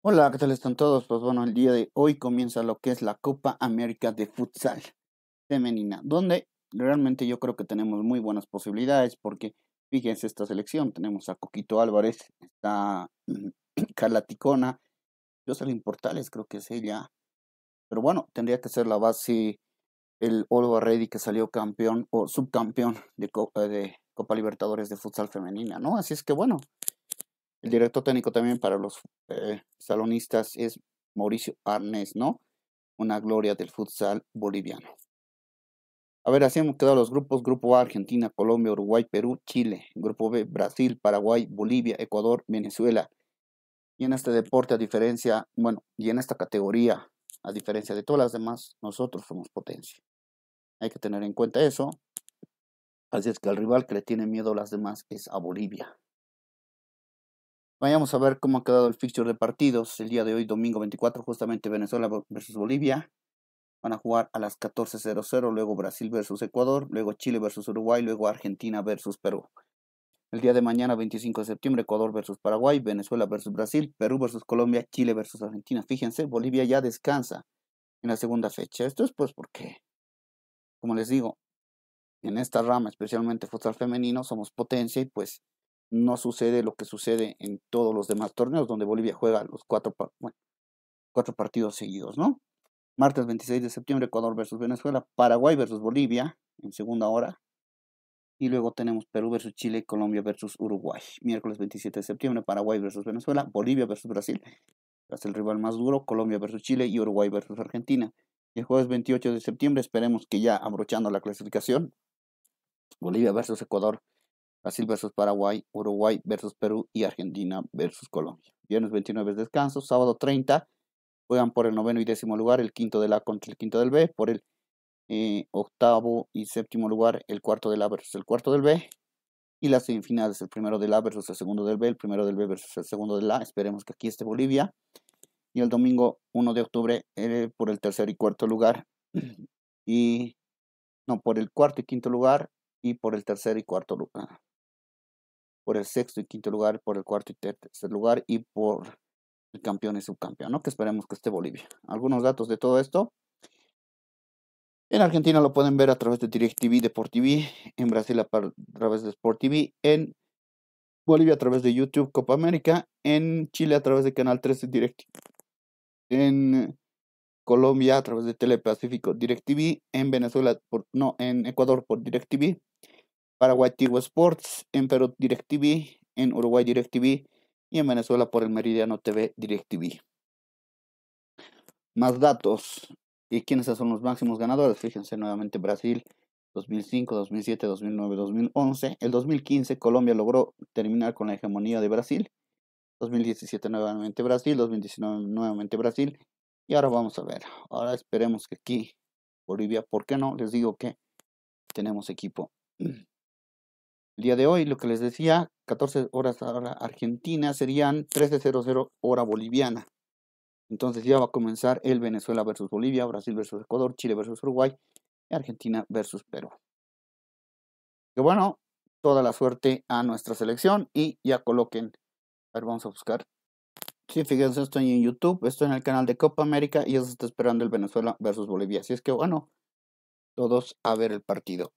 Hola, ¿qué tal están todos? Pues bueno, el día de hoy comienza lo que es la Copa América de Futsal femenina, donde realmente yo creo que tenemos muy buenas posibilidades porque fíjense esta selección, tenemos a Coquito Álvarez, está Carla Ticona, en Portales creo que es ella, pero bueno, tendría que ser la base el Olva Ready que salió campeón o subcampeón de Copa, eh, de Copa Libertadores de Futsal Femenina, ¿no? Así es que bueno, el director técnico también para los eh, salonistas es Mauricio Arnés, ¿no? Una gloria del futsal boliviano. A ver, así hemos quedado los grupos. Grupo A, Argentina, Colombia, Uruguay, Perú, Chile. Grupo B, Brasil, Paraguay, Bolivia, Ecuador, Venezuela. Y en este deporte, a diferencia, bueno, y en esta categoría, a diferencia de todas las demás, nosotros somos potencia. Hay que tener en cuenta eso. Así es que el rival que le tiene miedo a las demás es a Bolivia. Vayamos a ver cómo ha quedado el fixture de partidos el día de hoy, domingo 24, justamente Venezuela versus Bolivia. Van a jugar a las 14.00, luego Brasil versus Ecuador, luego Chile versus Uruguay, luego Argentina versus Perú. El día de mañana, 25 de septiembre, Ecuador versus Paraguay, Venezuela versus Brasil, Perú versus Colombia, Chile versus Argentina. Fíjense, Bolivia ya descansa en la segunda fecha. Esto es pues porque, como les digo, en esta rama, especialmente futsal femenino, somos potencia y pues no sucede lo que sucede en todos los demás torneos, donde Bolivia juega los cuatro, cuatro partidos seguidos, ¿no? Martes 26 de septiembre, Ecuador versus Venezuela, Paraguay versus Bolivia, en segunda hora. Y luego tenemos Perú versus Chile, Colombia versus Uruguay. Miércoles 27 de septiembre, Paraguay versus Venezuela, Bolivia versus Brasil. Es el rival más duro, Colombia versus Chile y Uruguay versus Argentina. Y el jueves 28 de septiembre, esperemos que ya abrochando la clasificación, Bolivia versus Ecuador Brasil versus Paraguay, Uruguay versus Perú y Argentina versus Colombia. Viernes 29 descanso, sábado 30 juegan por el noveno y décimo lugar, el quinto del A contra el quinto del B, por el eh, octavo y séptimo lugar, el cuarto del A versus el cuarto del B, y las semifinales, el primero de A versus el segundo del B, el primero del B versus el segundo del A, esperemos que aquí esté Bolivia, y el domingo 1 de octubre eh, por el tercer y cuarto lugar, y no, por el cuarto y quinto lugar, y por el tercer y cuarto lugar, por el sexto y quinto lugar, por el cuarto y tercer lugar y por el campeón y subcampeón, ¿no? que esperemos que esté Bolivia. Algunos datos de todo esto. En Argentina lo pueden ver a través de DirecTV, TV. en Brasil a través de Sport en Bolivia a través de YouTube Copa América, en Chile a través de Canal 13 Direct, en Colombia a través de Telepacífico DirecTV, en Venezuela no, en Ecuador por DirecTV, Paraguay Tigo Sports, en Perú DirecTV, en Uruguay DirecTV y en Venezuela por el Meridiano TV DirecTV. Más datos. ¿Y quiénes son los máximos ganadores? Fíjense nuevamente Brasil 2005, 2007, 2009, 2011. El 2015 Colombia logró terminar con la hegemonía de Brasil. 2017 nuevamente Brasil, 2019 nuevamente Brasil. Y ahora vamos a ver. Ahora esperemos que aquí Bolivia, ¿por qué no? Les digo que tenemos equipo. El día de hoy, lo que les decía, 14 horas hora argentina serían 13.00 hora boliviana. Entonces ya va a comenzar el Venezuela versus Bolivia, Brasil versus Ecuador, Chile versus Uruguay y Argentina versus Perú. Que bueno, toda la suerte a nuestra selección y ya coloquen. A ver, vamos a buscar. Sí, fíjense, estoy en YouTube, estoy en el canal de Copa América y eso está esperando el Venezuela versus Bolivia. Así es que bueno, todos a ver el partido.